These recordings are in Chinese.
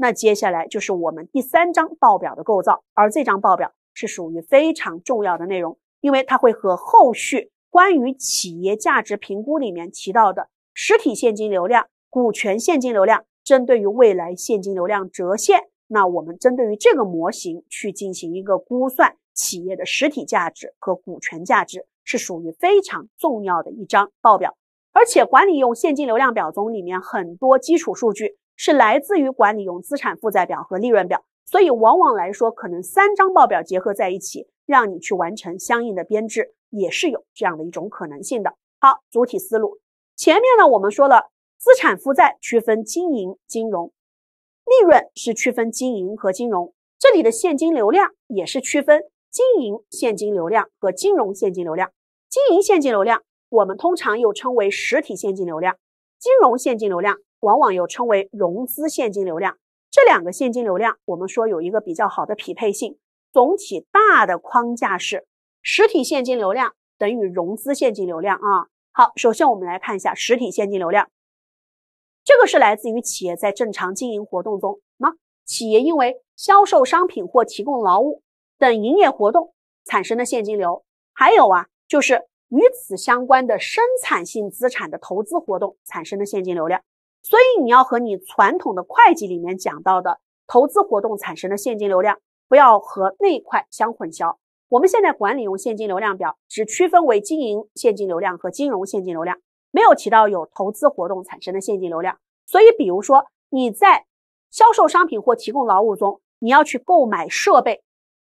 那接下来就是我们第三张报表的构造，而这张报表是属于非常重要的内容，因为它会和后续关于企业价值评估里面提到的实体现金流量、股权现金流量，针对于未来现金流量折现，那我们针对于这个模型去进行一个估算企业的实体价值和股权价值，是属于非常重要的一张报表，而且管理用现金流量表中里面很多基础数据。是来自于管理用资产负债表和利润表，所以往往来说，可能三张报表结合在一起，让你去完成相应的编制，也是有这样的一种可能性的。好，主体思路前面呢，我们说了资产负债区分经营、金融，利润是区分经营和金融，这里的现金流量也是区分经营现金流量和金融现金流量，经营现金流量我们通常又称为实体现金流量，金融现金流量。往往又称为融资现金流量，这两个现金流量我们说有一个比较好的匹配性。总体大的框架是实体现金流量等于融资现金流量啊。好，首先我们来看一下实体现金流量，这个是来自于企业在正常经营活动中，那企业因为销售商品或提供劳务等营业活动产生的现金流，还有啊就是与此相关的生产性资产的投资活动产生的现金流量。所以你要和你传统的会计里面讲到的投资活动产生的现金流量不要和那块相混淆。我们现在管理用现金流量表只区分为经营现金流量和金融现金流量，没有提到有投资活动产生的现金流量。所以，比如说你在销售商品或提供劳务中，你要去购买设备，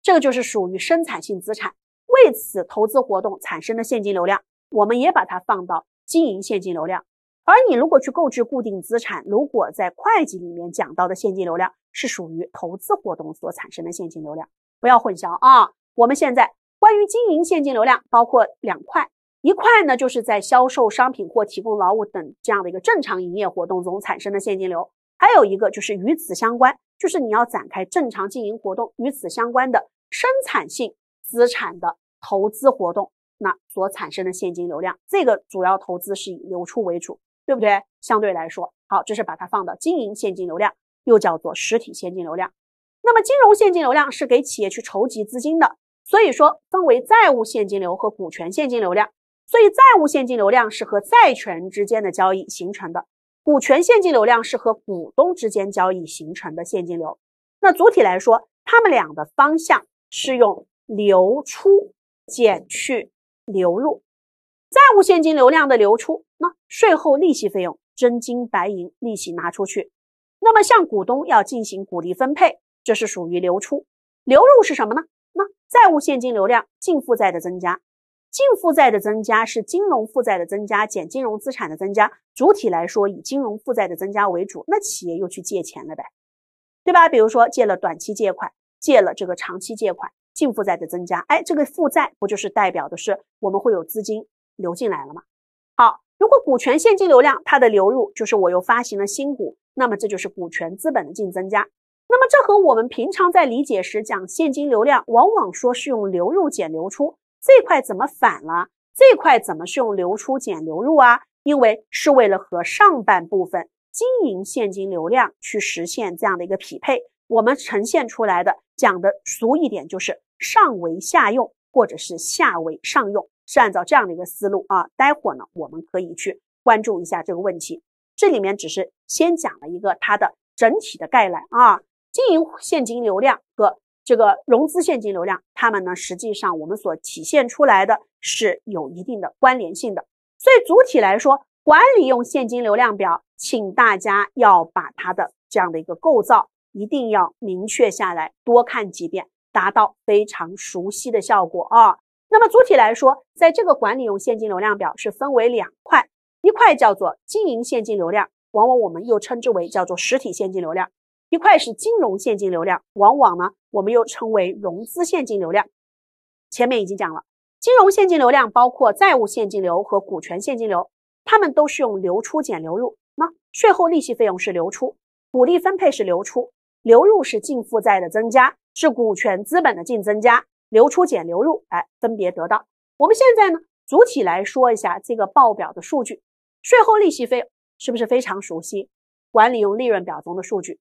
这个就是属于生产性资产。为此，投资活动产生的现金流量，我们也把它放到经营现金流量。而你如果去购置固定资产，如果在会计里面讲到的现金流量是属于投资活动所产生的现金流量，不要混淆啊。我们现在关于经营现金流量包括两块，一块呢就是在销售商品或提供劳务等这样的一个正常营业活动中产生的现金流，还有一个就是与此相关，就是你要展开正常经营活动与此相关的生产性资产的投资活动，那所产生的现金流量，这个主要投资是以流出为主。对不对？相对来说好，这是把它放到经营现金流量，又叫做实体现金流量。那么金融现金流量是给企业去筹集资金的，所以说分为债务现金流和股权现金流量。所以债务现金流量是和债权之间的交易形成的，股权现金流量是和股东之间交易形成的现金流。那总体来说，他们俩的方向是用流出减去流入，债务现金流量的流出。那税后利息费用真金白银利息拿出去，那么向股东要进行股利分配，这是属于流出。流入是什么呢？那债务现金流量净负债的增加，净负债的增加是金融负债的增加减金融资产的增加，主体来说以金融负债的增加为主。那企业又去借钱了呗，对吧？比如说借了短期借款，借了这个长期借款，净负债的增加，哎，这个负债不就是代表的是我们会有资金流进来了吗？好。如果股权现金流量它的流入就是我又发行了新股，那么这就是股权资本的净增加。那么这和我们平常在理解时讲现金流量，往往说是用流入减流出，这块怎么反了？这块怎么是用流出减流入啊？因为是为了和上半部分经营现金流量去实现这样的一个匹配，我们呈现出来的讲的俗一点就是上为下用，或者是下为上用。是按照这样的一个思路啊，待会儿呢我们可以去关注一下这个问题。这里面只是先讲了一个它的整体的概览啊，经营现金流量和这个融资现金流量，它们呢实际上我们所体现出来的是有一定的关联性的。所以主体来说，管理用现金流量表，请大家要把它的这样的一个构造一定要明确下来，多看几遍，达到非常熟悉的效果啊。那么主体来说，在这个管理用现金流量表是分为两块，一块叫做经营现金流量，往往我们又称之为叫做实体现金流量；一块是金融现金流量，往往呢我们又称为融资现金流量。前面已经讲了，金融现金流量包括债务现金流和股权现金流，它们都是用流出减流入。那税后利息费用是流出，股利分配是流出，流入是净负债的增加，是股权资本的净增加。流出减流入，哎，分别得到。我们现在呢，主体来说一下这个报表的数据。税后利息费是不是非常熟悉？管理用利润表中的数据，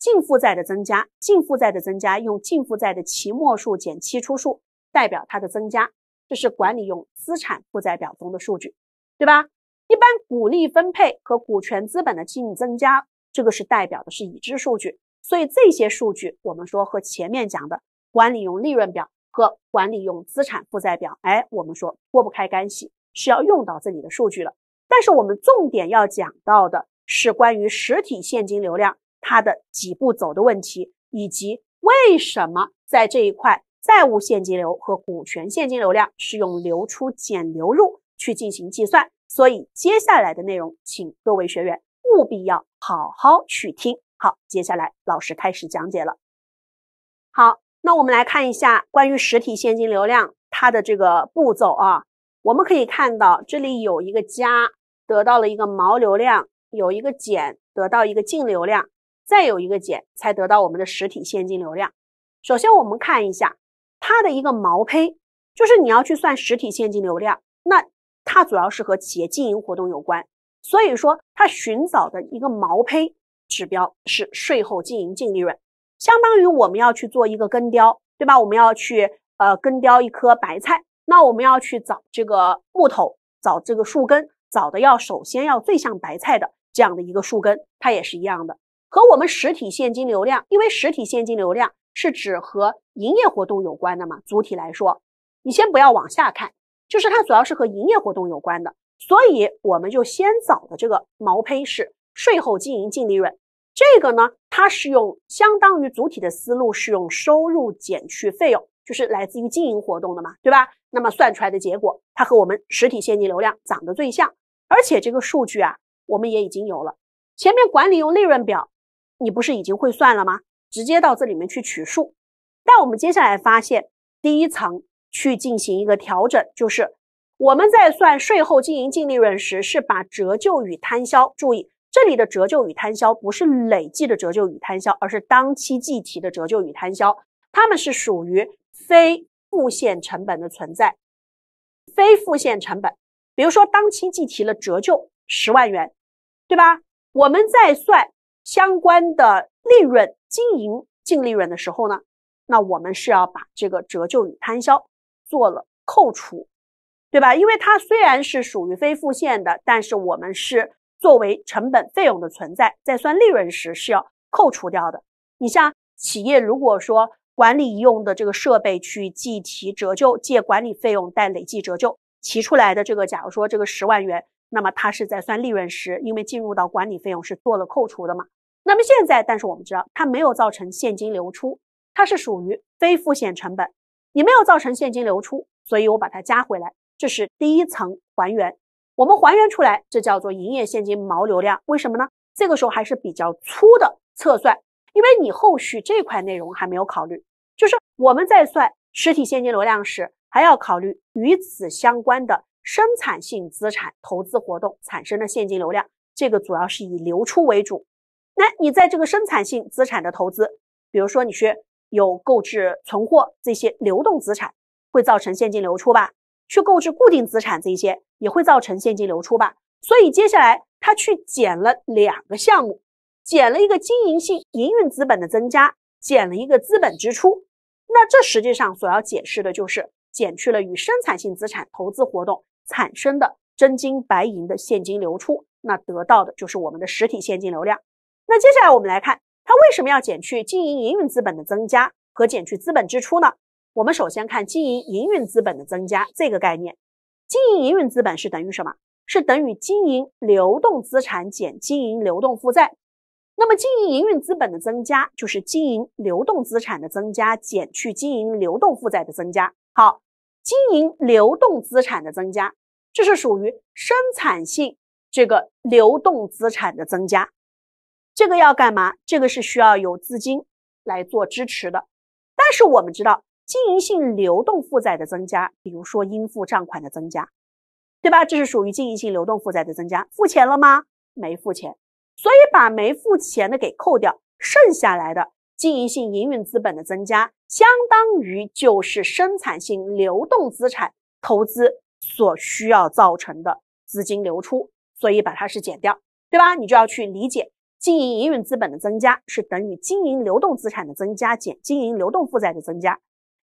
净负债的增加，净负债的增加用净负债的期末数减期初数，代表它的增加，这是管理用资产负债表中的数据，对吧？一般股利分配和股权资本的净增加，这个是代表的是已知数据，所以这些数据我们说和前面讲的管理用利润表。和管理用资产负债表，哎，我们说脱不开干系，是要用到这里的数据了。但是我们重点要讲到的是关于实体现金流量它的几步走的问题，以及为什么在这一块债务现金流和股权现金流量是用流出减流入去进行计算。所以接下来的内容，请各位学员务必要好好去听。好，接下来老师开始讲解了。好。那我们来看一下关于实体现金流量它的这个步骤啊，我们可以看到这里有一个加，得到了一个毛流量，有一个减，得到一个净流量，再有一个减，才得到我们的实体现金流量。首先我们看一下它的一个毛胚，就是你要去算实体现金流量，那它主要是和企业经营活动有关，所以说它寻找的一个毛胚指标是税后经营净利润。相当于我们要去做一个根雕，对吧？我们要去呃根雕一棵白菜，那我们要去找这个木头，找这个树根，找的要首先要最像白菜的这样的一个树根，它也是一样的。和我们实体现金流量，因为实体现金流量是指和营业活动有关的嘛。主体来说，你先不要往下看，就是它主要是和营业活动有关的，所以我们就先找的这个毛坯是税后经营净利润。这个呢，它是用相当于主体的思路，是用收入减去费用，就是来自于经营活动的嘛，对吧？那么算出来的结果，它和我们实体现金流量涨得最像，而且这个数据啊，我们也已经有了。前面管理用利润表，你不是已经会算了吗？直接到这里面去取数。但我们接下来发现，第一层去进行一个调整，就是我们在算税后经营净利润时，是把折旧与摊销，注意。这里的折旧与摊销不是累计的折旧与摊销，而是当期计提的折旧与摊销，它们是属于非付现成本的存在。非付现成本，比如说当期计提了折旧十万元，对吧？我们在算相关的利润、经营净利润的时候呢，那我们是要把这个折旧与摊销做了扣除，对吧？因为它虽然是属于非付现的，但是我们是。作为成本费用的存在，在算利润时是要扣除掉的。你像企业如果说管理用的这个设备去计提折旧，借管理费用，贷累计折旧，提出来的这个，假如说这个十万元，那么它是在算利润时，因为进入到管理费用是做了扣除的嘛。那么现在，但是我们知道它没有造成现金流出，它是属于非付现成本，也没有造成现金流出，所以我把它加回来，这是第一层还原。我们还原出来，这叫做营业现金毛流量，为什么呢？这个时候还是比较粗的测算，因为你后续这块内容还没有考虑。就是我们在算实体现金流量时，还要考虑与此相关的生产性资产投资活动产生的现金流量，这个主要是以流出为主。那你在这个生产性资产的投资，比如说你去有购置存货这些流动资产，会造成现金流出吧？去购置固定资产，这一些也会造成现金流出吧。所以接下来他去减了两个项目，减了一个经营性营运资本的增加，减了一个资本支出。那这实际上所要解释的就是减去了与生产性资产投资活动产生的真金白银的现金流出，那得到的就是我们的实体现金流量。那接下来我们来看，他为什么要减去经营营运资本的增加和减去资本支出呢？我们首先看经营营运资本的增加这个概念，经营营运资本是等于什么？是等于经营流动资产减经营流动负债。那么经营营运资本的增加就是经营流动资产的增加减去经营流动负债的增加。好，经营流动资产的增加，这是属于生产性这个流动资产的增加，这个要干嘛？这个是需要有资金来做支持的，但是我们知道。经营性流动负债的增加，比如说应付账款的增加，对吧？这是属于经营性流动负债的增加，付钱了吗？没付钱，所以把没付钱的给扣掉，剩下来的经营性营运资本的增加，相当于就是生产性流动资产投资所需要造成的资金流出，所以把它是减掉，对吧？你就要去理解，经营营运资本的增加是等于经营流动资产的增加减经营流动负债的增加。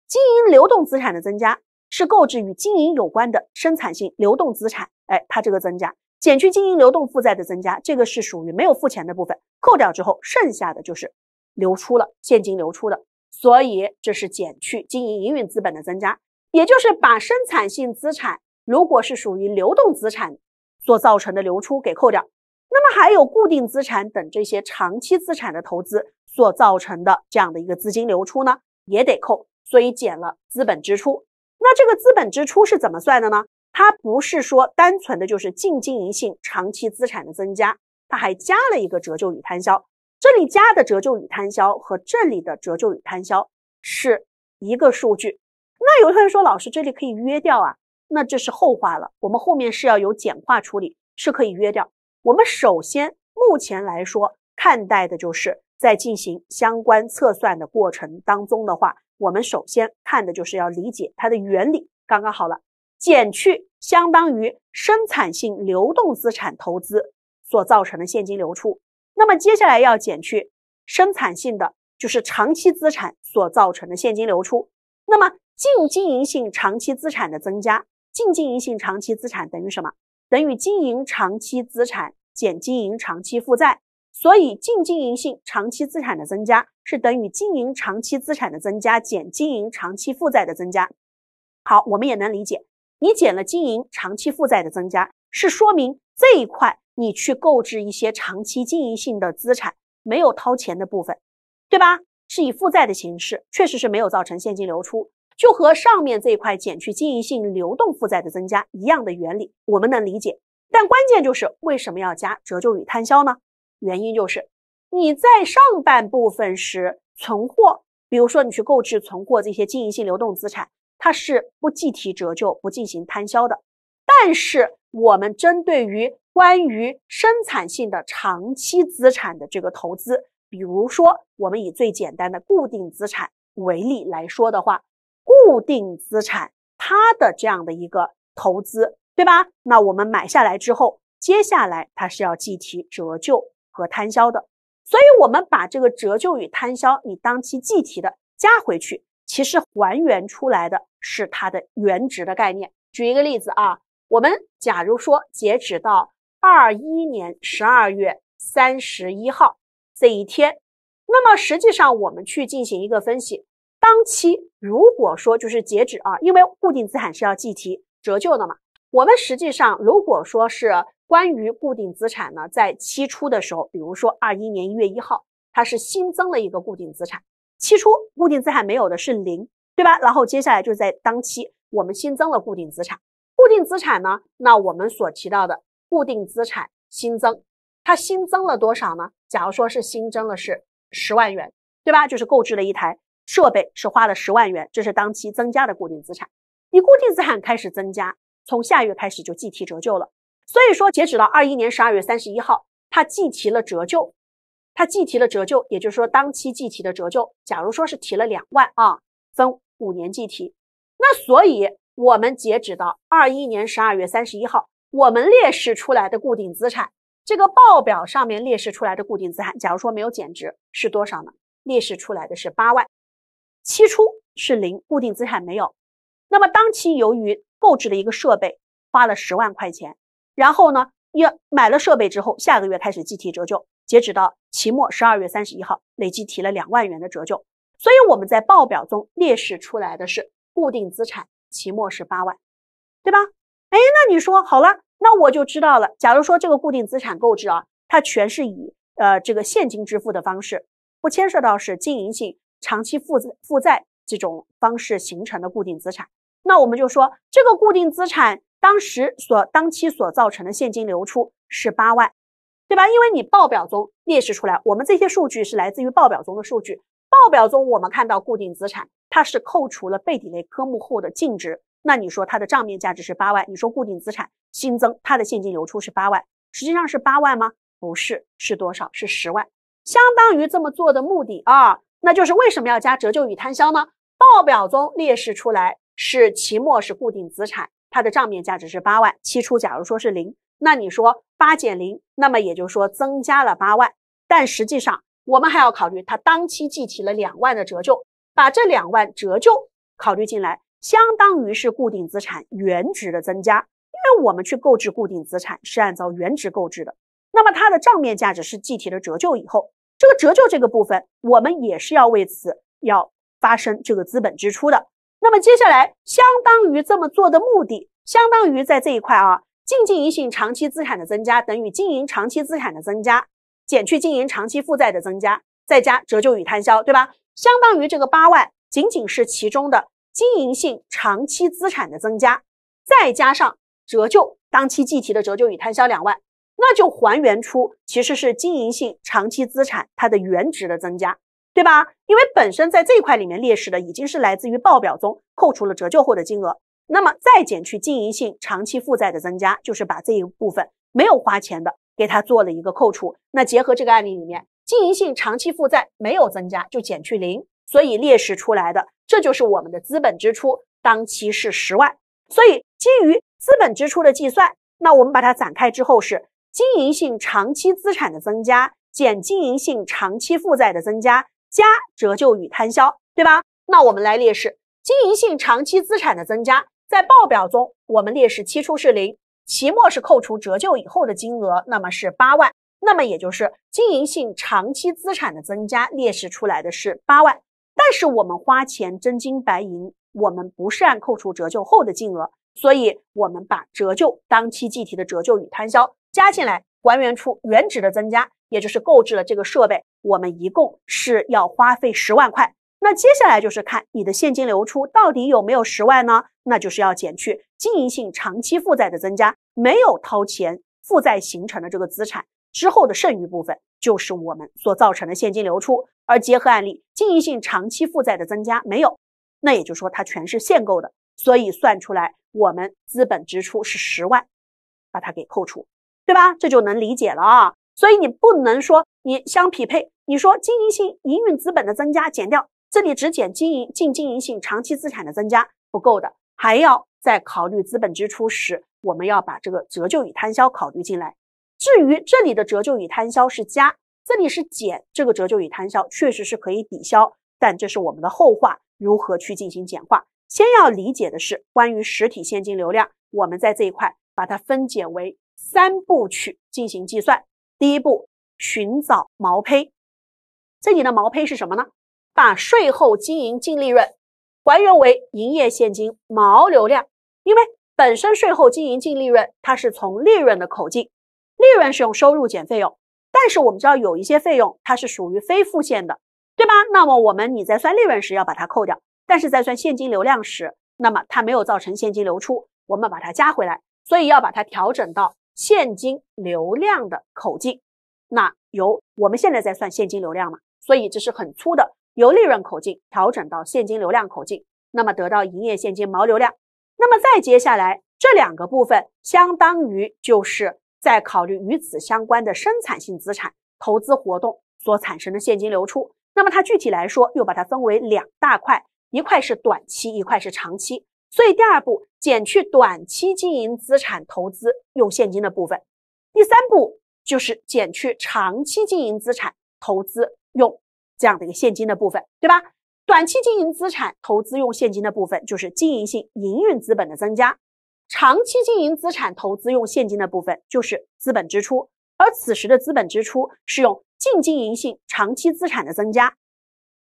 经营流动资产的增加是购置与经营有关的生产性流动资产，哎，它这个增加减去经营流动负债的增加，这个是属于没有付钱的部分，扣掉之后剩下的就是流出了现金流出的，所以这是减去经营营运资本的增加，也就是把生产性资产如果是属于流动资产所造成的流出给扣掉，那么还有固定资产等这些长期资产的投资所造成的这样的一个资金流出呢，也得扣。所以减了资本支出，那这个资本支出是怎么算的呢？它不是说单纯的就是净经营性长期资产的增加，它还加了一个折旧与摊销。这里加的折旧与摊销和这里的折旧与摊销是一个数据。那有同学说，老师这里可以约掉啊？那这是后话了，我们后面是要有简化处理，是可以约掉。我们首先目前来说看待的就是在进行相关测算的过程当中的话。我们首先看的就是要理解它的原理，刚刚好了，减去相当于生产性流动资产投资所造成的现金流出，那么接下来要减去生产性的就是长期资产所造成的现金流出，那么净经营性长期资产的增加，净经营性长期资产等于什么？等于经营长期资产减经营长期负债，所以净经营性长期资产的增加。是等于经营长期资产的增加减经营长期负债的增加。好，我们也能理解，你减了经营长期负债的增加，是说明这一块你去购置一些长期经营性的资产没有掏钱的部分，对吧？是以负债的形式，确实是没有造成现金流出，就和上面这一块减去经营性流动负债的增加一样的原理，我们能理解。但关键就是为什么要加折旧与摊销呢？原因就是。你在上半部分时存货，比如说你去购置存货这些经营性流动资产，它是不计提折旧、不进行摊销的。但是我们针对于关于生产性的长期资产的这个投资，比如说我们以最简单的固定资产为例来说的话，固定资产它的这样的一个投资，对吧？那我们买下来之后，接下来它是要计提折旧和摊销的。所以，我们把这个折旧与摊销，你当期计提的加回去，其实还原出来的是它的原值的概念。举一个例子啊，我们假如说截止到二一年十二月三十一号这一天，那么实际上我们去进行一个分析，当期如果说就是截止啊，因为固定资产是要计提折旧的嘛，我们实际上如果说是。关于固定资产呢，在期初的时候，比如说二一年一月一号，它是新增了一个固定资产。期初固定资产没有的是零，对吧？然后接下来就是在当期我们新增了固定资产，固定资产呢，那我们所提到的固定资产新增，它新增了多少呢？假如说是新增了是十万元，对吧？就是购置了一台设备，是花了十万元，这是当期增加的固定资产。你固定资产开始增加，从下月开始就计提折旧了。所以说，截止到二一年十二月三十一号，它计提了折旧，它计提了折旧，也就是说当期计提的折旧，假如说是提了两万啊，分五年计提。那所以我们截止到二一年十二月三十一号，我们列示出来的固定资产，这个报表上面列示出来的固定资产，假如说没有减值是多少呢？列示出来的是八万，期初是零，固定资产没有。那么当期由于购置了一个设备，花了十万块钱。然后呢，要买了设备之后，下个月开始计提折旧，截止到期末十二月三十一号，累计提了两万元的折旧，所以我们在报表中列示出来的是固定资产期末是八万，对吧？哎，那你说好了，那我就知道了。假如说这个固定资产购置啊，它全是以呃这个现金支付的方式，不牵涉到是经营性长期负债负债这种方式形成的固定资产，那我们就说这个固定资产。当时所当期所造成的现金流出是八万，对吧？因为你报表中列示出来，我们这些数据是来自于报表中的数据。报表中我们看到固定资产，它是扣除了被抵类科目后的净值。那你说它的账面价值是八万，你说固定资产新增它的现金流出是八万，实际上是八万吗？不是，是多少？是十万。相当于这么做的目的啊，那就是为什么要加折旧与摊销呢？报表中列示出来是期末是固定资产。它的账面价值是八万，期初假如说是零，那你说八减零，那么也就是说增加了八万。但实际上我们还要考虑它当期计提了两万的折旧，把这两万折旧考虑进来，相当于是固定资产原值的增加。因为我们去购置固定资产是按照原值购置的，那么它的账面价值是计提了折旧以后，这个折旧这个部分我们也是要为此要发生这个资本支出的。那么接下来，相当于这么做的目的，相当于在这一块啊，净经营性长期资产的增加等于经营长期资产的增加减去经营长期负债的增加，再加折旧与摊销，对吧？相当于这个八万仅仅是其中的经营性长期资产的增加，再加上折旧当期计提的折旧与摊销两万，那就还原出其实是经营性长期资产它的原值的增加。对吧？因为本身在这一块里面列示的已经是来自于报表中扣除了折旧后的金额，那么再减去经营性长期负债的增加，就是把这一部分没有花钱的给它做了一个扣除。那结合这个案例里面，经营性长期负债没有增加，就减去零，所以列示出来的这就是我们的资本支出当期是十万。所以基于资本支出的计算，那我们把它展开之后是经营性长期资产的增加减经营性长期负债的增加。加折旧与摊销，对吧？那我们来列示经营性长期资产的增加，在报表中我们列示期初是零，期末是扣除折旧以后的金额，那么是八万，那么也就是经营性长期资产的增加列示出来的是八万，但是我们花钱真金白银，我们不是按扣除折旧后的金额，所以我们把折旧当期计提的折旧与摊销加进来，还原出原值的增加。也就是购置了这个设备，我们一共是要花费十万块。那接下来就是看你的现金流出到底有没有十万呢？那就是要减去经营性长期负债的增加，没有掏钱负债形成的这个资产之后的剩余部分，就是我们所造成的现金流出。而结合案例，经营性长期负债的增加没有，那也就说它全是限购的，所以算出来我们资本支出是十万，把它给扣除，对吧？这就能理解了啊。所以你不能说你相匹配，你说经营性营运资本的增加减掉，这里只减经营净经营性长期资产的增加不够的，还要再考虑资本支出时，我们要把这个折旧与摊销考虑进来。至于这里的折旧与摊销是加，这里是减，这个折旧与摊销确实是可以抵消，但这是我们的后话，如何去进行简化，先要理解的是关于实体现金流量，我们在这一块把它分解为三部曲进行计算。第一步，寻找毛胚。这里的毛胚是什么呢？把税后经营净利润还原为营业现金毛流量。因为本身税后经营净利润它是从利润的口径，利润是用收入减费用，但是我们知道有一些费用它是属于非付现的，对吧？那么我们你在算利润时要把它扣掉，但是在算现金流量时，那么它没有造成现金流出，我们把它加回来，所以要把它调整到。现金流量的口径，那由我们现在在算现金流量嘛，所以这是很粗的，由利润口径调整到现金流量口径，那么得到营业现金毛流量，那么再接下来这两个部分，相当于就是在考虑与此相关的生产性资产投资活动所产生的现金流出，那么它具体来说又把它分为两大块，一块是短期，一块是长期。所以第二步减去短期经营资产投资用现金的部分，第三步就是减去长期经营资产投资用这样的一个现金的部分，对吧？短期经营资产投资用现金的部分就是经营性营运资本的增加，长期经营资产投资用现金的部分就是资本支出，而此时的资本支出是用净经营性长期资产的增加，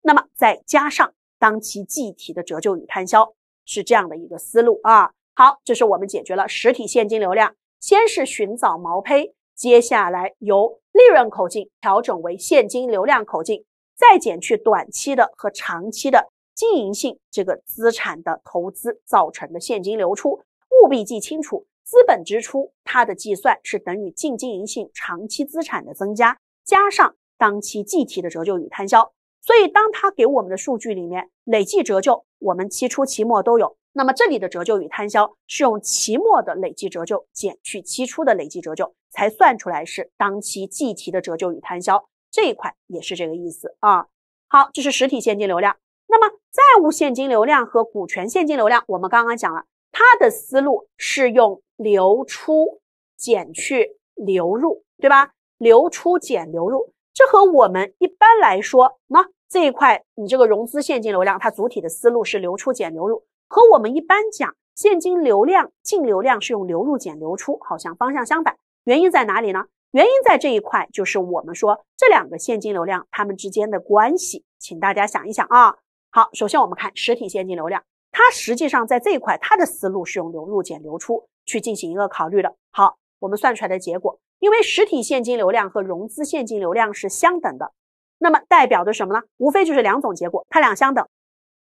那么再加上当期计提的折旧与摊销。是这样的一个思路啊，好，这是我们解决了实体现金流量，先是寻找毛坯，接下来由利润口径调整为现金流量口径，再减去短期的和长期的经营性这个资产的投资造成的现金流出，务必记清楚，资本支出它的计算是等于净经营性长期资产的增加加上当期计提的折旧与摊销，所以当它给我们的数据里面累计折旧。我们期初、期末都有，那么这里的折旧与摊销是用期末的累计折旧减去期初的累计折旧，才算出来是当期计提的折旧与摊销，这一块也是这个意思啊。好，这是实体现金流量。那么债务现金流量和股权现金流量，我们刚刚讲了，它的思路是用流出减去流入，对吧？流出减流入，这和我们一般来说呢？这一块，你这个融资现金流量，它主体的思路是流出减流入，和我们一般讲现金流量净流量是用流入减流出，好像方向相反，原因在哪里呢？原因在这一块，就是我们说这两个现金流量它们之间的关系，请大家想一想啊。好，首先我们看实体现金流量，它实际上在这一块它的思路是用流入减流出去进行一个考虑的。好，我们算出来的结果，因为实体现金流量和融资现金流量是相等的。那么代表的什么呢？无非就是两种结果，它俩相等，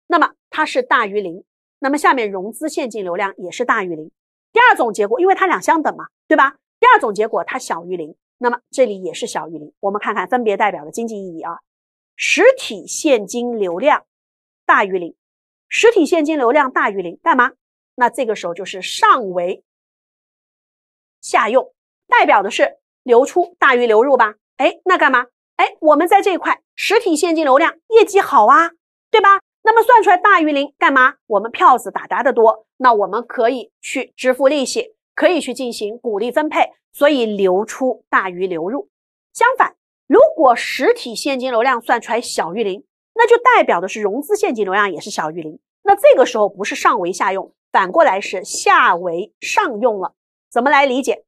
那么它是大于零，那么下面融资现金流量也是大于零。第二种结果，因为它俩相等嘛，对吧？第二种结果它小于零，那么这里也是小于零。我们看看分别代表的经济意义啊，实体现金流量大于零，实体现金流量大于零，干嘛？那这个时候就是上为下用，代表的是流出大于流入吧？哎，那干嘛？哎，我们在这一块实体现金流量业绩好啊，对吧？那么算出来大于零，干嘛？我们票子打砸的多，那我们可以去支付利息，可以去进行股利分配，所以流出大于流入。相反，如果实体现金流量算出来小于零，那就代表的是融资现金流量也是小于零。那这个时候不是上为下用，反过来是下为上用了。怎么来理解？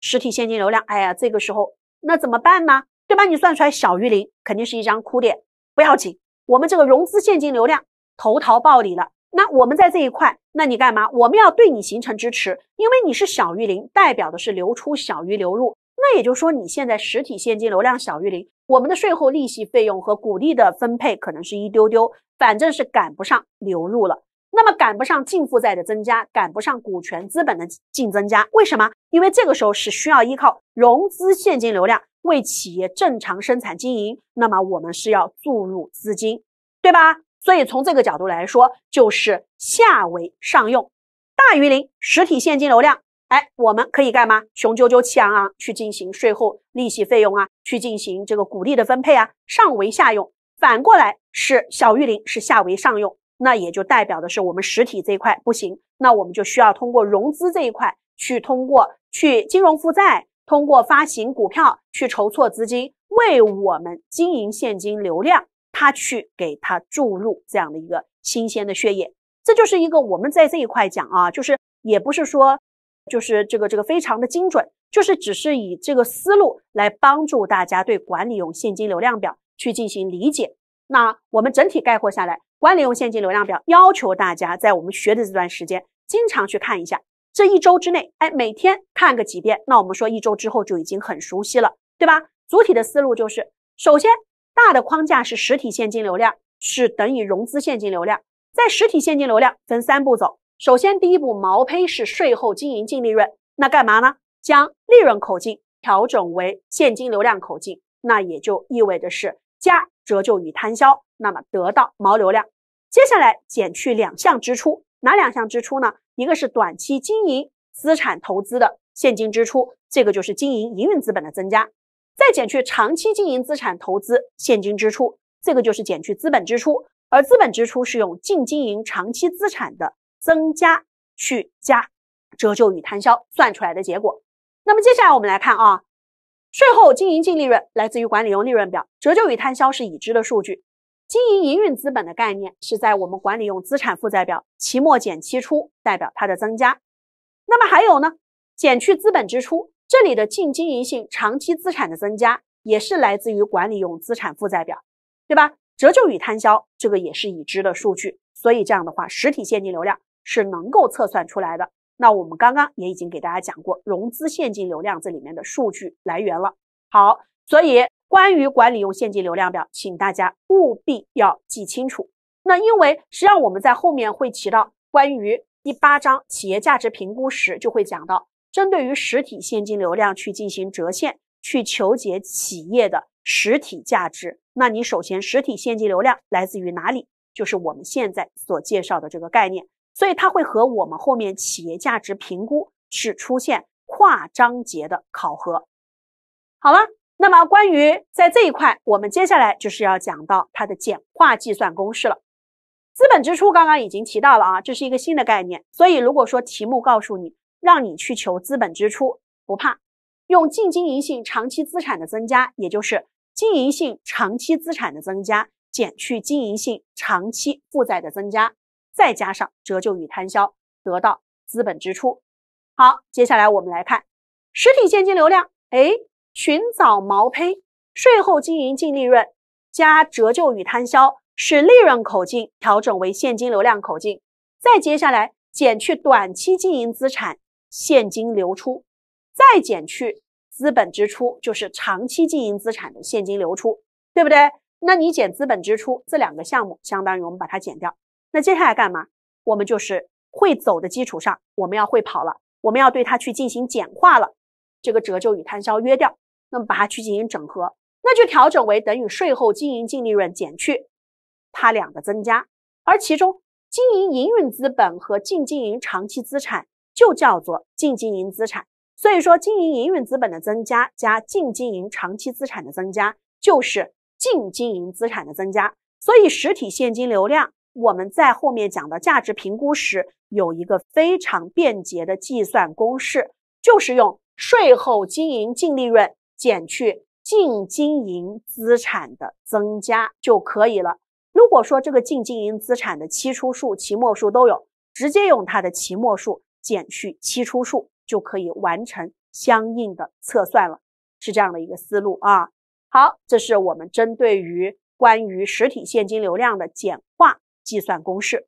实体现金流量，哎呀，这个时候那怎么办呢？对吧？你算出来小于零，肯定是一张哭脸。不要紧。我们这个融资现金流量投桃报李了，那我们在这一块，那你干嘛？我们要对你形成支持，因为你是小于零，代表的是流出小于流入。那也就是说，你现在实体现金流量小于零，我们的税后利息费用和股利的分配可能是一丢丢，反正是赶不上流入了。那么赶不上净负债的增加，赶不上股权资本的净增加，为什么？因为这个时候是需要依靠融资现金流量。为企业正常生产经营，那么我们是要注入资金，对吧？所以从这个角度来说，就是下为上用，大于零，实体现金流量，哎，我们可以干嘛？雄赳赳气昂昂去进行税后利息费用啊，去进行这个股利的分配啊，上为下用。反过来是小于零，是下为上用，那也就代表的是我们实体这一块不行，那我们就需要通过融资这一块去通过去金融负债。通过发行股票去筹措资金，为我们经营现金流量，它去给它注入这样的一个新鲜的血液。这就是一个我们在这一块讲啊，就是也不是说就是这个这个非常的精准，就是只是以这个思路来帮助大家对管理用现金流量表去进行理解。那我们整体概括下来，管理用现金流量表要求大家在我们学的这段时间经常去看一下。这一周之内，哎，每天看个几遍，那我们说一周之后就已经很熟悉了，对吧？主体的思路就是，首先大的框架是实体现金流量是等于融资现金流量，在实体现金流量分三步走，首先第一步毛坯是税后经营净利润，那干嘛呢？将利润口径调整为现金流量口径，那也就意味着是加折旧与摊销，那么得到毛流量，接下来减去两项支出，哪两项支出呢？一个是短期经营资产投资的现金支出，这个就是经营营运资本的增加，再减去长期经营资产投资现金支出，这个就是减去资本支出，而资本支出是用净经营长期资产的增加去加折旧与摊销算出来的结果。那么接下来我们来看啊，税后经营净利润来自于管理用利润表，折旧与摊销是已知的数据。经营营运资本的概念是在我们管理用资产负债表期末减期初，代表它的增加。那么还有呢，减去资本支出，这里的净经营性长期资产的增加也是来自于管理用资产负债表，对吧？折旧与摊销这个也是已知的数据，所以这样的话，实体现金流量是能够测算出来的。那我们刚刚也已经给大家讲过融资现金流量这里面的数据来源了。好，所以。关于管理用现金流量表，请大家务必要记清楚。那因为实际上我们在后面会提到，关于第八章企业价值评估时，就会讲到针对于实体现金流量去进行折现，去求解企业的实体价值。那你首先实体现金流量来自于哪里？就是我们现在所介绍的这个概念。所以它会和我们后面企业价值评估是出现跨章节的考核。好了。那么，关于在这一块，我们接下来就是要讲到它的简化计算公式了。资本支出刚刚已经提到了啊，这是一个新的概念，所以如果说题目告诉你让你去求资本支出，不怕，用净经营性长期资产的增加，也就是经营性长期资产的增加减去经营性长期负债的增加，再加上折旧与摊销，得到资本支出。好，接下来我们来看实体现金流量，哎。寻找毛胚税后经营净利润加折旧与摊销，使利润口径调整为现金流量口径，再接下来减去短期经营资产现金流出，再减去资本支出，就是长期经营资产的现金流出，对不对？那你减资本支出这两个项目，相当于我们把它减掉。那接下来干嘛？我们就是会走的基础上，我们要会跑了，我们要对它去进行简化了，这个折旧与摊销约掉。那么把它去进行整合，那就调整为等于税后经营净利润减去它两个增加，而其中经营营运资本和净经营长期资产就叫做净经营资产，所以说经营营运资本的增加加净经营长期资产的增加就是净经营资产的增加，所以实体现金流量我们在后面讲的价值评估时有一个非常便捷的计算公式，就是用税后经营净利润。减去净经营资产的增加就可以了。如果说这个净经营资产的期初数、期末数都有，直接用它的期末数减去期初数就可以完成相应的测算了，是这样的一个思路啊。好，这是我们针对于关于实体现金流量的简化计算公式。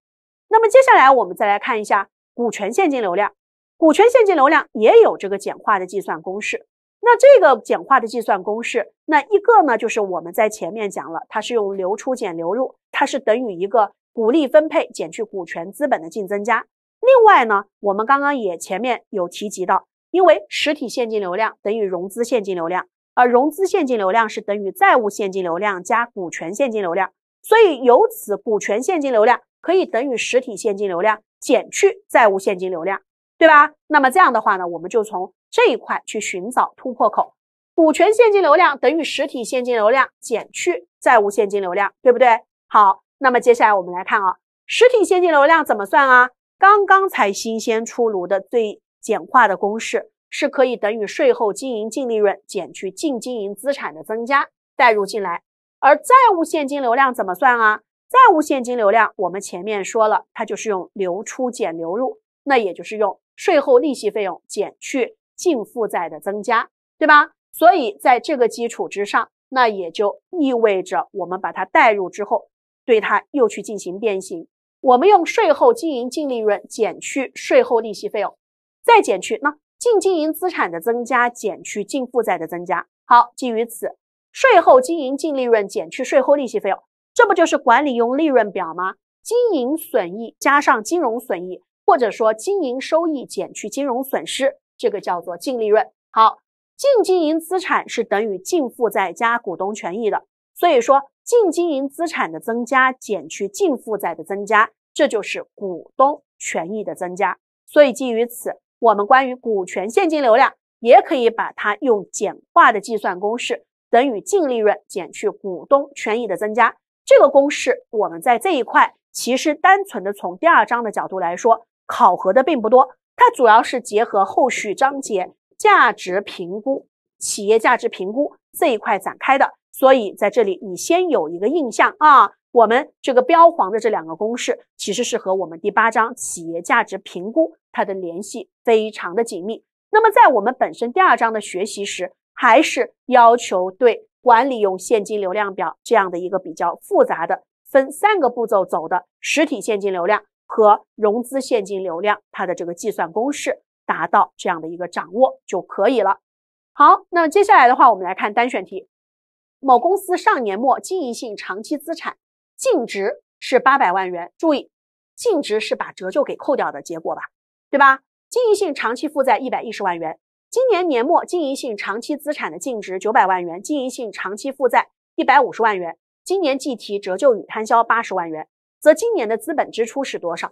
那么接下来我们再来看一下股权现金流量，股权现金流量也有这个简化的计算公式。那这个简化的计算公式，那一个呢，就是我们在前面讲了，它是用流出减流入，它是等于一个股利分配减去股权资本的净增加。另外呢，我们刚刚也前面有提及到，因为实体现金流量等于融资现金流量，而融资现金流量是等于债务现金流量加股权现金流量，所以由此股权现金流量可以等于实体现金流量减去债务现金流量，对吧？那么这样的话呢，我们就从这一块去寻找突破口，股权现金流量等于实体现金流量减去债务现金流量，对不对？好，那么接下来我们来看啊，实体现金流量怎么算啊？刚刚才新鲜出炉的最简化的公式是可以等于税后经营净利润减去净经营资产的增加，代入进来。而债务现金流量怎么算啊？债务现金流量我们前面说了，它就是用流出减流入，那也就是用税后利息费用减去。净负债的增加，对吧？所以在这个基础之上，那也就意味着我们把它带入之后，对它又去进行变形。我们用税后经营净利润减去税后利息费用，再减去那净经营资产的增加减去净负债的增加。好，基于此，税后经营净利润减去税后利息费用，这不就是管理用利润表吗？经营损益加上金融损益，或者说经营收益减去金融损失。这个叫做净利润。好，净经营资产是等于净负债加股东权益的，所以说净经营资产的增加减去净负债的增加，这就是股东权益的增加。所以基于此，我们关于股权现金流量也可以把它用简化的计算公式等于净利润减去股东权益的增加。这个公式我们在这一块其实单纯的从第二章的角度来说，考核的并不多。它主要是结合后续章节价值评估、企业价值评估这一块展开的，所以在这里你先有一个印象啊，我们这个标黄的这两个公式其实是和我们第八章企业价值评估它的联系非常的紧密。那么在我们本身第二章的学习时，还是要求对管理用现金流量表这样的一个比较复杂的分三个步骤走的实体现金流量。和融资现金流量，它的这个计算公式达到这样的一个掌握就可以了。好，那接下来的话，我们来看单选题。某公司上年末经营性长期资产净值是八百万元，注意净值是把折旧给扣掉的结果吧，对吧？经营性长期负债一百一十万元。今年年末经营性长期资产的净值九百万元，经营性长期负债一百五十万元。今年计提折旧与摊销八十万元。则今年的资本支出是多少？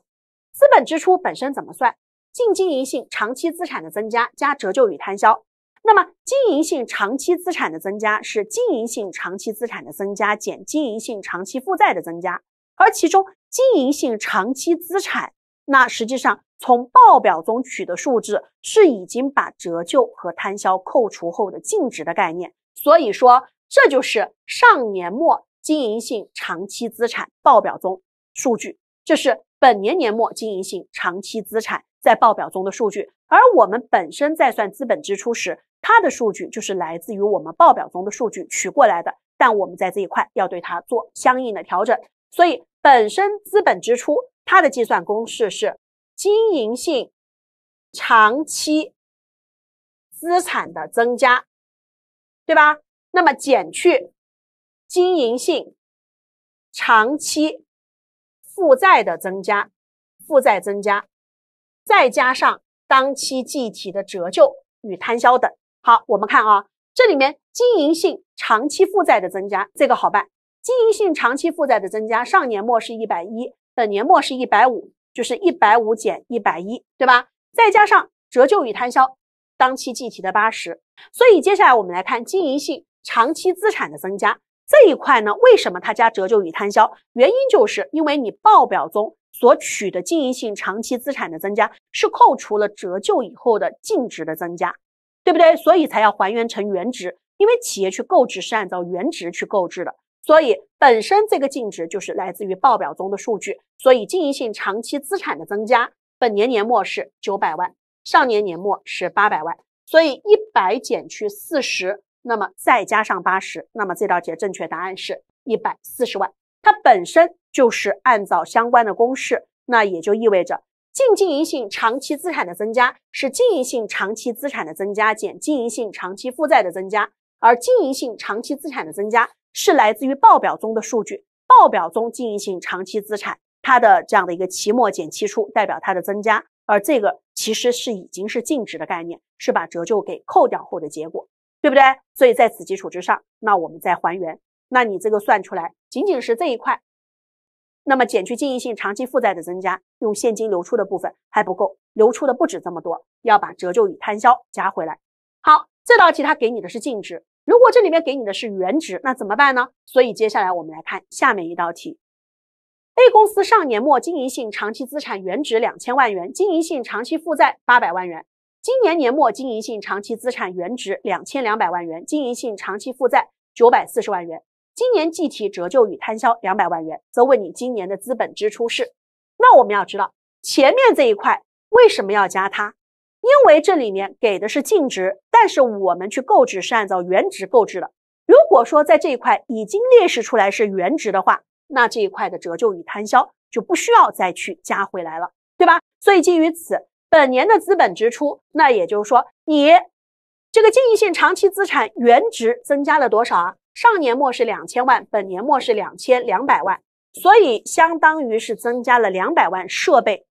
资本支出本身怎么算？净经营性长期资产的增加加折旧与摊销。那么经营性长期资产的增加是经营性长期资产的增加减经营性长期负债的增加。而其中经营性长期资产，那实际上从报表中取的数字是已经把折旧和摊销扣除后的净值的概念。所以说，这就是上年末经营性长期资产报表中。数据，这是本年年末经营性长期资产在报表中的数据，而我们本身在算资本支出时，它的数据就是来自于我们报表中的数据取过来的，但我们在这一块要对它做相应的调整，所以本身资本支出它的计算公式是经营性长期资产的增加，对吧？那么减去经营性长期。负债的增加，负债增加，再加上当期计提的折旧与摊销等。好，我们看啊，这里面经营性长期负债的增加，这个好办。经营性长期负债的增加，上年末是一百一，本年末是一百五，就是一百五减一百一，对吧？再加上折旧与摊销，当期计提的八十。所以接下来我们来看经营性长期资产的增加。这一块呢，为什么它加折旧与摊销？原因就是因为你报表中所取的经营性长期资产的增加，是扣除了折旧以后的净值的增加，对不对？所以才要还原成原值，因为企业去购置是按照原值去购置的，所以本身这个净值就是来自于报表中的数据。所以经营性长期资产的增加，本年年末是九百万，上年年末是八百万，所以一百减去四十。那么再加上八十，那么这道题正确答案是一百四十万。它本身就是按照相关的公式，那也就意味着净经营性长期资产的增加是经营性长期资产的增加减经营性长期负债的增加，而经营性长期资产的增加是来自于报表中的数据，报表中经营性长期资产它的这样的一个期末减期初代表它的增加，而这个其实是已经是净值的概念，是把折旧给扣掉后的结果。对不对？所以在此基础之上，那我们再还原，那你这个算出来仅仅是这一块，那么减去经营性长期负债的增加，用现金流出的部分还不够，流出的不止这么多，要把折旧与摊销加回来。好，这道题它给你的是净值，如果这里面给你的是原值，那怎么办呢？所以接下来我们来看下面一道题，A 公司上年末经营性长期资产原值两千万元，经营性长期负债八百万元。今年年末经营性长期资产原值两千两百万元，经营性长期负债九百四十万元，今年计提折旧与摊销两百万元，则问你今年的资本支出是？那我们要知道前面这一块为什么要加它？因为这里面给的是净值，但是我们去购置是按照原值购置的。如果说在这一块已经列示出来是原值的话，那这一块的折旧与摊销就不需要再去加回来了，对吧？所以基于此。本年的资本支出，那也就是说，你这个经营性长期资产原值增加了多少啊？上年末是两千万，本年末是两千两百万，所以相当于是增加了两百万设备，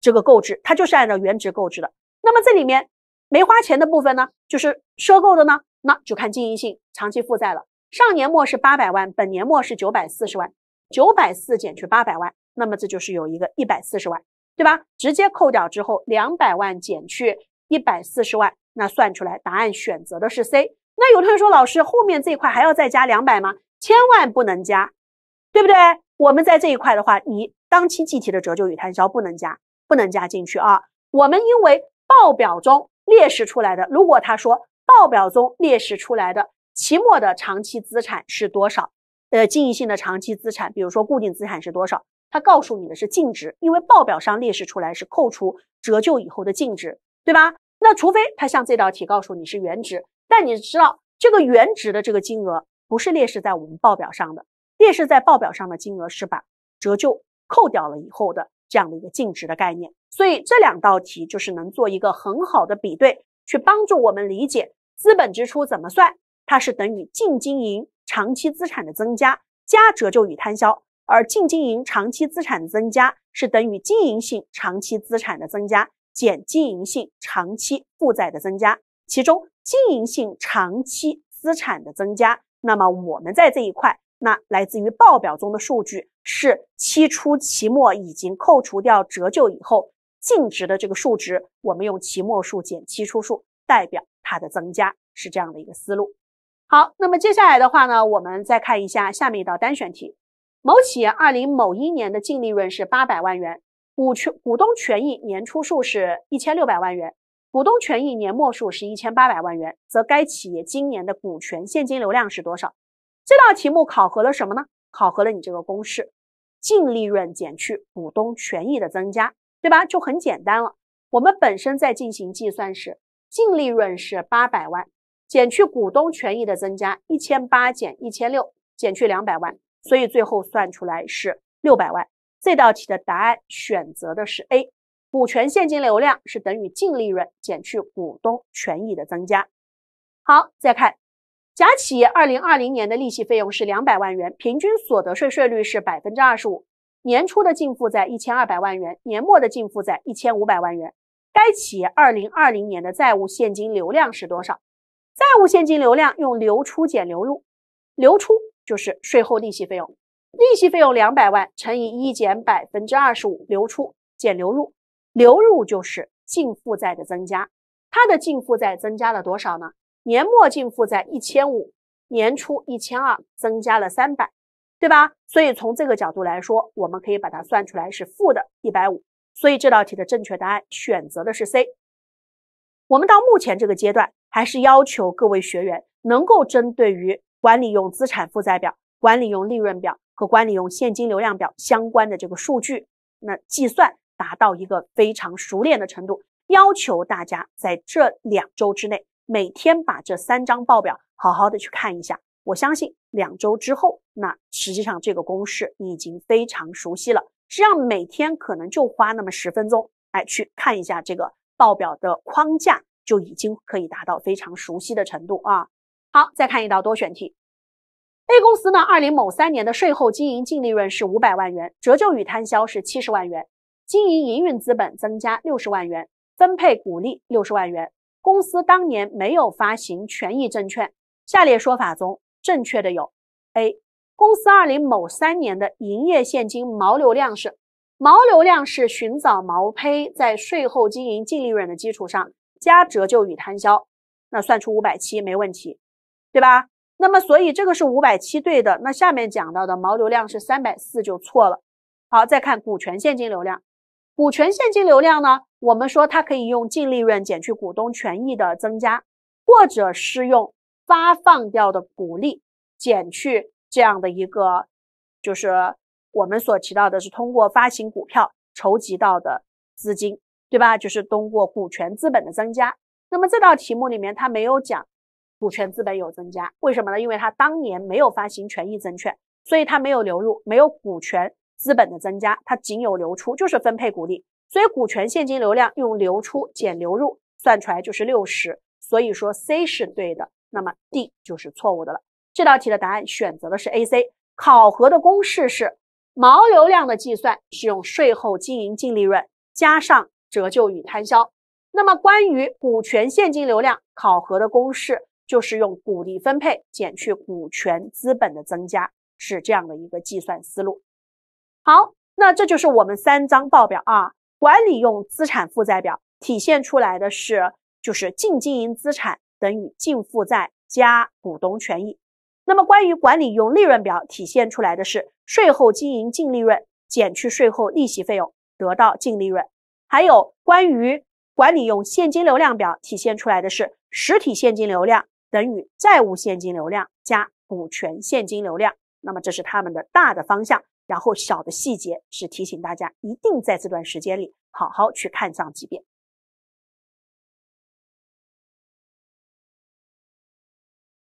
这个购置，它就是按照原值购置的。那么这里面没花钱的部分呢，就是赊购的呢，那就看经营性长期负债了。上年末是八百万，本年末是九百四十万，九百四减去八百万，那么这就是有一个一百四十万。对吧？直接扣掉之后，两百万减去一百四十万，那算出来答案选择的是 C。那有同学说，老师后面这一块还要再加两百吗？千万不能加，对不对？我们在这一块的话，你当期计提的折旧与摊销不能加，不能加进去啊。我们因为报表中列示出来的，如果他说报表中列示出来的期末的长期资产是多少，呃，经营性的长期资产，比如说固定资产是多少？他告诉你的是净值，因为报表上列示出来是扣除折旧以后的净值，对吧？那除非他像这道题告诉你是原值，但你知道这个原值的这个金额不是列示在我们报表上的，列示在报表上的金额是把折旧扣掉了以后的这样的一个净值的概念。所以这两道题就是能做一个很好的比对，去帮助我们理解资本支出怎么算，它是等于净经营长期资产的增加加折旧与摊销。而净经营长期资产增加是等于经营性长期资产的增加减经营性长期负债的增加，其中经营性长期资产的增加，那么我们在这一块，那来自于报表中的数据是期初期末已经扣除掉折旧以后净值的这个数值，我们用期末数减期初数代表它的增加，是这样的一个思路。好，那么接下来的话呢，我们再看一下下面一道单选题。某企业二零某一年的净利润是八百万元，股权股东权益年初数是一千六百万元，股东权益年末数是一千八百万元，则该企业今年的股权现金流量是多少？这道题目考核了什么呢？考核了你这个公式：净利润减去股东权益的增加，对吧？就很简单了。我们本身在进行计算时，净利润是八百万，减去股东权益的增加一千八减一千六，减去两百万。所以最后算出来是六百万。这道题的答案选择的是 A。股权现金流量是等于净利润减去股东权益的增加。好，再看，甲企业二零二零年的利息费用是两百万元，平均所得税税率是百分之二十五，年初的净负债一千二百万元，年末的净负债一千五百万元。该企业二零二零年的债务现金流量是多少？债务现金流量用流出减流入，流出。就是税后利息费用，利息费用两百万乘以一减百分之二十五，流出减流入，流入就是净负债的增加，它的净负债增加了多少呢？年末净负债一千五，年初一千二，增加了三百，对吧？所以从这个角度来说，我们可以把它算出来是负的一百五，所以这道题的正确答案选择的是 C。我们到目前这个阶段，还是要求各位学员能够针对于。管理用资产负债表、管理用利润表和管理用现金流量表相关的这个数据，那计算达到一个非常熟练的程度。要求大家在这两周之内，每天把这三张报表好好的去看一下。我相信两周之后，那实际上这个公式你已经非常熟悉了。实际上每天可能就花那么十分钟，哎，去看一下这个报表的框架，就已经可以达到非常熟悉的程度啊。好，再看一道多选题。A 公司呢，二零某三年的税后经营净利润是五百万元，折旧与摊销是七十万元，经营营运资本增加六十万元，分配股利六十万元。公司当年没有发行权益证券。下列说法中正确的有：A 公司二零某三年的营业现金毛流量是毛流量是寻找毛胚在税后经营净利润的基础上加折旧与摊销，那算出五百七没问题。对吧？那么所以这个是五百七对的，那下面讲到的毛流量是三百四就错了。好，再看股权现金流量，股权现金流量呢，我们说它可以用净利润减去股东权益的增加，或者是用发放掉的股利减去这样的一个，就是我们所提到的是通过发行股票筹集到的资金，对吧？就是通过股权资本的增加。那么这道题目里面它没有讲。股权资本有增加，为什么呢？因为它当年没有发行权益证券，所以它没有流入，没有股权资本的增加，它仅有流出，就是分配股利，所以股权现金流量用流出减流入算出来就是六十，所以说 C 是对的，那么 D 就是错误的了。这道题的答案选择的是 AC。考核的公式是毛流量的计算是用税后经营净利润加上折旧与摊销。那么关于股权现金流量考核的公式。就是用股利分配减去股权资本的增加，是这样的一个计算思路。好，那这就是我们三张报表啊。管理用资产负债表体现出来的是，就是净经营资产等于净负债加股东权益。那么关于管理用利润表体现出来的是税后经营净利润减去税后利息费用，得到净利润。还有关于管理用现金流量表体现出来的是实体现金流量。等于债务现金流量加股权现金流量，那么这是他们的大的方向，然后小的细节是提醒大家，一定在这段时间里好好去看上几遍。